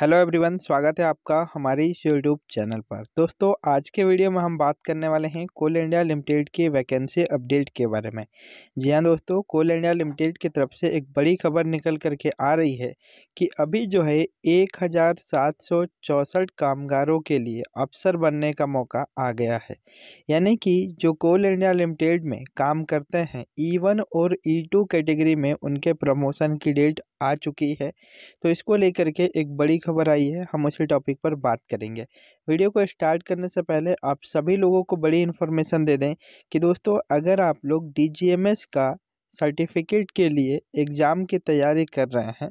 hello everyone स्वागत है आपका हमारे इस यूट्यूब चैनल पर दोस्तों आज के वीडियो में हम बात करने वाले हैं कोल इंडिया लिमिटेड की वैकेंसी अपडेट के बारे में जी हाँ दोस्तों कोल इंडिया लिमिटेड की तरफ से एक बड़ी खबर निकल करके आ रही है कि अभी जो है एक हज़ार सात सौ चौंसठ कामगारों के लिए अफसर बनने का मौका आ गया है यानी कि जो कोल इंडिया लिमिटेड में काम करते हैं ई e वन और ई टू कैटेगरी में उनके प्रमोशन की डेट आ चुकी है तो इसको लेकर के एक बड़ी खबर आई है हम उसी टॉपिक पर बात करेंगे वीडियो को स्टार्ट करने से पहले आप सभी लोगों को बड़ी इन्फॉर्मेशन दे दें कि दोस्तों अगर आप लोग डी का सर्टिफिकेट के लिए एग्ज़ाम की तैयारी कर रहे हैं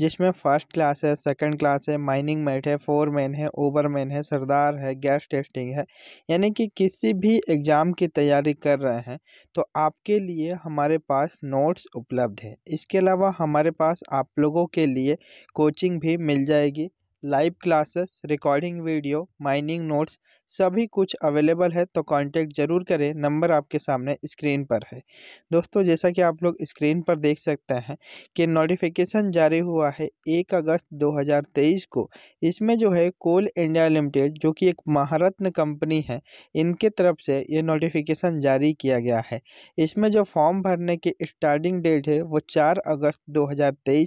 जिसमें फ़र्स्ट क्लास है सेकंड क्लास है माइनिंग मेट है फोर मैन है ओवर मैन है सरदार है गैस टेस्टिंग है यानी कि किसी भी एग्ज़ाम की तैयारी कर रहे हैं तो आपके लिए हमारे पास नोट्स उपलब्ध है इसके अलावा हमारे पास आप लोगों के लिए कोचिंग भी मिल जाएगी live classes recording video mining notes सभी कुछ अवेलेबल है तो कांटेक्ट ज़रूर करें नंबर आपके सामने स्क्रीन पर है दोस्तों जैसा कि आप लोग स्क्रीन पर देख सकते हैं कि नोटिफिकेशन जारी हुआ है एक अगस्त 2023 को इसमें जो है कोल इंडिया लिमिटेड जो कि एक महारत्न कंपनी है इनके तरफ से ये नोटिफिकेशन जारी किया गया है इसमें जो फॉर्म भरने की स्टार्टिंग डेट है वो चार अगस्त दो है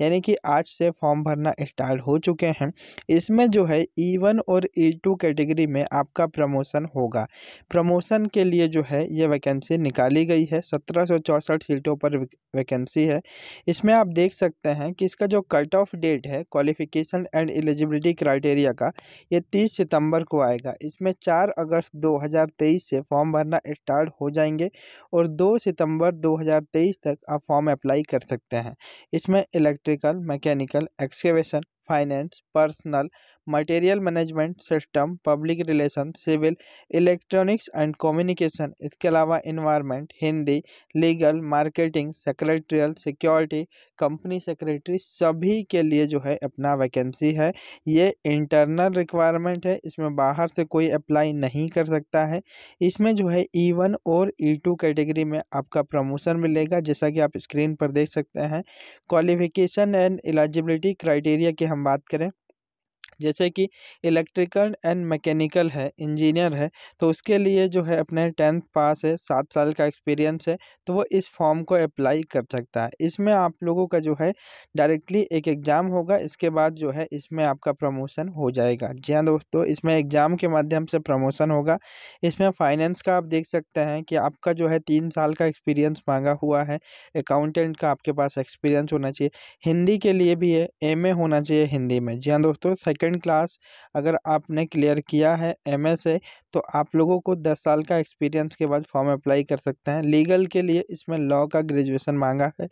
यानी कि आज से फॉर्म भरना स्टार्ट हो चुके चुके हैं इसमें जो है ई e वन और ई टू कैटेगरी में आपका प्रमोशन होगा प्रमोशन के लिए जो है ये वैकेंसी निकाली गई है सत्रह सौ सीटों पर वैकेंसी है इसमें आप देख सकते हैं कि इसका जो कट ऑफ डेट है क्वालिफिकेशन एंड एलिजिबिलिटी क्राइटेरिया का ये तीस सितंबर को आएगा इसमें चार अगस्त तेईस से फॉर्म भरना स्टार्ट हो जाएंगे और दो सितंबर तेईस तक आप फॉर्म अप्लाई कर सकते हैं इसमें electrical mechanical excavation finance, personal material management system public relation civil electronics and communication इसके अलावा environment Hindi legal marketing secretarial security company secretary सभी के लिए जो है अपना वैकेंसी है ये इंटरनल रिक्वायरमेंट है इसमें बाहर से कोई अप्लाई नहीं कर सकता है इसमें जो है ई e वन और ई टू कैटेगरी में आपका प्रमोशन मिलेगा जैसा कि आप स्क्रीन पर देख सकते हैं क्वालिफिकेशन एंड एलिजिबिलिटी क्राइटेरिया की हम बात करें जैसे कि इलेक्ट्रिकल एंड मैकेनिकल है इंजीनियर है तो उसके लिए जो है अपने टेंथ पास है सात साल का एक्सपीरियंस है तो वो इस फॉर्म को अप्लाई कर सकता है इसमें आप लोगों का जो है डायरेक्टली एक एग्ज़ाम होगा इसके बाद जो है इसमें आपका प्रमोशन हो जाएगा जी हाँ दोस्तों इसमें एग्ज़ाम के माध्यम से प्रमोशन होगा इसमें फाइनेंस का आप देख सकते हैं कि आपका जो है तीन साल का एक्सपीरियंस मांगा हुआ है अकाउंटेंट का आपके पास एक्सपीरियंस होना चाहिए हिंदी के लिए भी है एम होना चाहिए हिंदी में जी हाँ दोस्तों सेकेंड सेकेंड क्लास अगर आपने क्लियर किया है एम ए से तो आप लोगों को दस साल का एक्सपीरियंस के बाद फॉर्म अप्लाई कर सकते हैं लीगल के लिए इसमें लॉ का ग्रेजुएशन मांगा है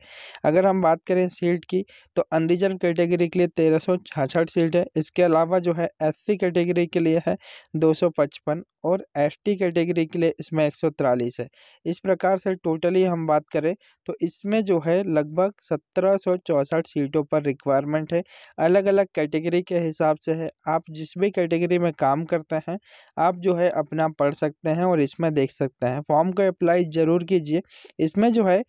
अगर हम बात करें सीट की तो अनरिजर्व कैटेगरी के लिए तेरह सौ छाछठ सीट है इसके अलावा जो है एस कैटेगरी के लिए है दो सौ पचपन और एस कैटेगरी के लिए इसमें एक सौ तिरालीस है इस प्रकार से टोटली हम बात करें तो इसमें जो है लगभग सत्रह सौ चौंसठ सीटों पर रिक्वायरमेंट है अलग अलग कैटेगरी के हिसाब से है आप जिस भी कैटेगरी में काम करते हैं आप जो है अपना पढ़ सकते हैं और इसमें देख सकते हैं फॉर्म को अप्लाई ज़रूर कीजिए इसमें जो है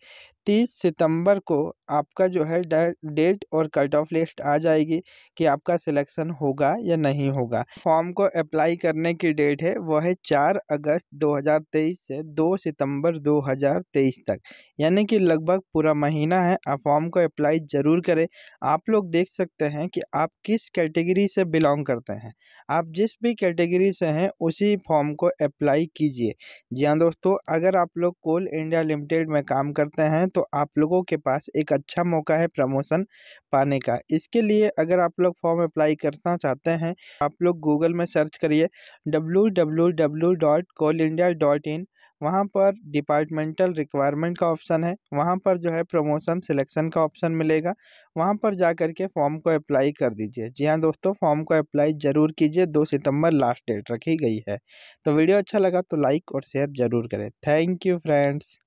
तीस सितंबर को आपका जो है डेट और कट ऑफ लिस्ट आ जाएगी कि आपका सिलेक्शन होगा या नहीं होगा फॉर्म को अप्लाई करने की डेट है वह है चार अगस्त 2023 से 2 सितंबर 2023 तक यानी कि लगभग पूरा महीना है आप फॉर्म को अप्लाई ज़रूर करें आप लोग देख सकते हैं कि आप किस कैटेगरी से बिलोंग करते हैं आप जिस भी कैटेगरी से हैं उसी फॉर्म को अप्लाई कीजिए जी हाँ दोस्तों अगर आप लोग कोल इंडिया लिमिटेड में काम करते हैं तो आप लोगों के पास एक अच्छा मौका है प्रमोशन पाने का इसके लिए अगर आप लोग फॉर्म अप्लाई करना चाहते हैं आप लोग गूगल में सर्च करिए W W W dot Coal India dot in वहाँ पर डिपार्टमेंटल रिक्वायरमेंट का ऑप्शन है वहाँ पर जो है प्रमोशन सिलेक्शन का ऑप्शन मिलेगा वहाँ पर जा कर के फॉर्म को अप्लाई कर दीजिए जी हाँ दोस्तों फॉर्म को अप्लाई ज़रूर कीजिए दो सितंबर लास्ट डेट रखी गई है तो वीडियो अच्छा लगा तो लाइक और शेयर ज़रूर करें थैंक यू फ्रेंड्स